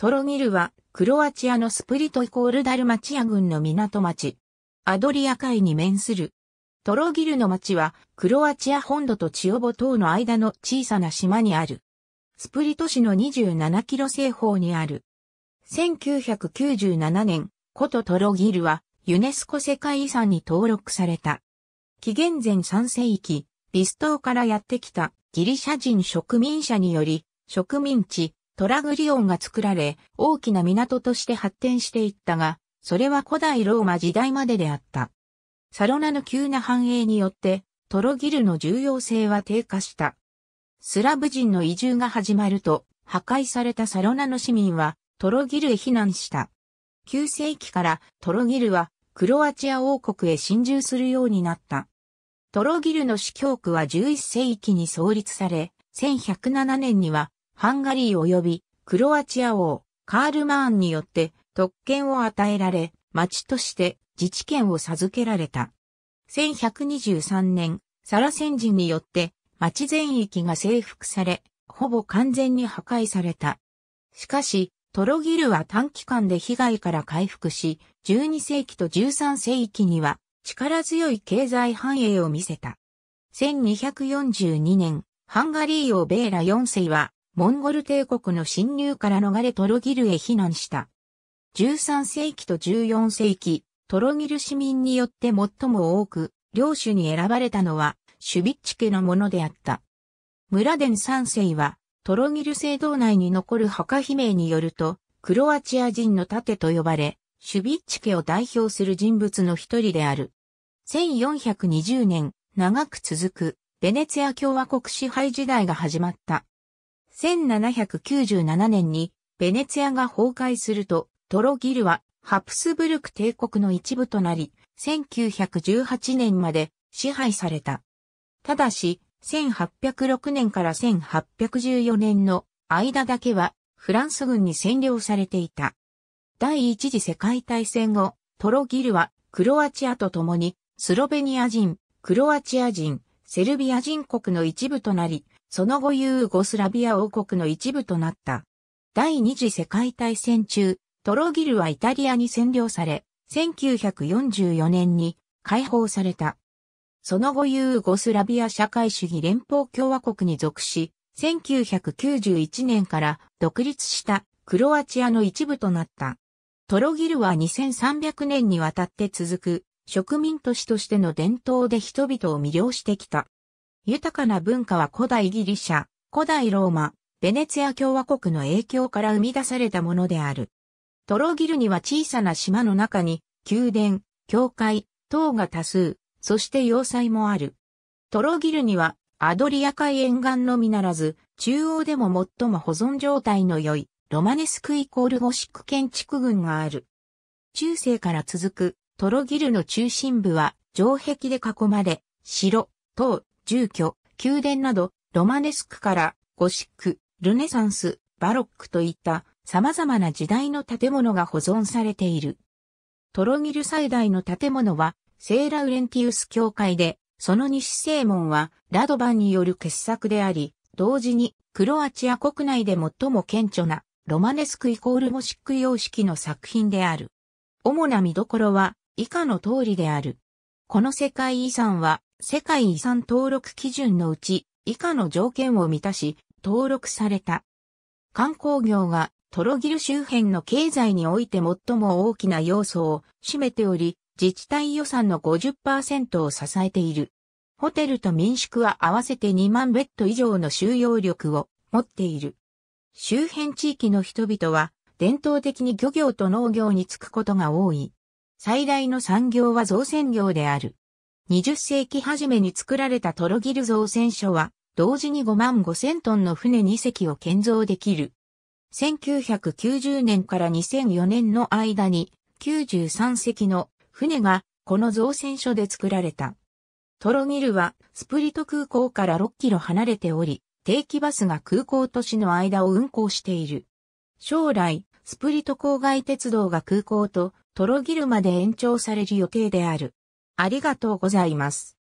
トロギルは、クロアチアのスプリトイコールダルマチア郡の港町。アドリア海に面する。トロギルの町は、クロアチア本土とチオボ島の間の小さな島にある。スプリト市の27キロ西方にある。1997年、古都トロギルは、ユネスコ世界遺産に登録された。紀元前3世紀、ビストーからやってきたギリシャ人植民者により、植民地、トラグリオンが作られ、大きな港として発展していったが、それは古代ローマ時代までであった。サロナの急な繁栄によって、トロギルの重要性は低下した。スラブ人の移住が始まると、破壊されたサロナの市民は、トロギルへ避難した。9世紀からトロギルはクロアチア王国へ侵入するようになった。トロギルの司教区は11世紀に創立され、1107年にはハンガリー及びクロアチア王、カール・マーンによって特権を与えられ、町として自治権を授けられた。1123年、サラセン人によって町全域が征服され、ほぼ完全に破壊された。しかし、トロギルは短期間で被害から回復し、12世紀と13世紀には力強い経済繁栄を見せた。1242年、ハンガリー王ベーラ4世はモンゴル帝国の侵入から逃れトロギルへ避難した。13世紀と14世紀、トロギル市民によって最も多く、領主に選ばれたのは、シュビッチ家のものであった。村ン三世は、トロギル聖堂内に残る墓碑銘によると、クロアチア人の盾と呼ばれ、シュビッチ家を代表する人物の一人である。1420年、長く続く、ベネツィア共和国支配時代が始まった。1797年にベネツィアが崩壊すると、トロギルはハプスブルク帝国の一部となり、1918年まで支配された。ただし、1806年から1814年の間だけはフランス軍に占領されていた。第一次世界大戦後、トロギルはクロアチアと共にスロベニア人、クロアチア人、セルビア人国の一部となり、その後ユーゴスラビア王国の一部となった。第二次世界大戦中、トロギルはイタリアに占領され、1944年に解放された。その後ユーゴスラビア社会主義連邦共和国に属し、1991年から独立したクロアチアの一部となった。トロギルは2300年にわたって続く植民都市としての伝統で人々を魅了してきた。豊かな文化は古代ギリシャ、古代ローマ、ベネツィア共和国の影響から生み出されたものである。トロギルには小さな島の中に、宮殿、教会、塔が多数、そして要塞もある。トロギルには、アドリア海沿岸のみならず、中央でも最も保存状態の良い、ロマネスクイコールゴシック建築群がある。中世から続くトロギルの中心部は城壁で囲まれ、城、塔、住居、宮殿など、ロマネスクからゴシック、ルネサンス、バロックといった様々な時代の建物が保存されている。トロギル最大の建物はセーラウレンティウス教会で、その西正門はラドバンによる傑作であり、同時にクロアチア国内で最も顕著なロマネスクイコールモシック様式の作品である。主な見どころは以下の通りである。この世界遺産は世界遺産登録基準のうち以下の条件を満たし登録された。観光業がトロギル周辺の経済において最も大きな要素を占めており、自治体予算の50%を支えている。ホテルと民宿は合わせて2万ベッド以上の収容力を持っている。周辺地域の人々は伝統的に漁業と農業に就くことが多い。最大の産業は造船業である。20世紀初めに作られたトロギル造船所は、同時に5万5千トンの船2隻を建造できる。1990年から2004年の間に93隻の船がこの造船所で作られた。トロギルはスプリト空港から6キロ離れており、定期バスが空港都市の間を運行している。将来、スプリト郊外鉄道が空港ととろぎるまで延長される予定である。ありがとうございます。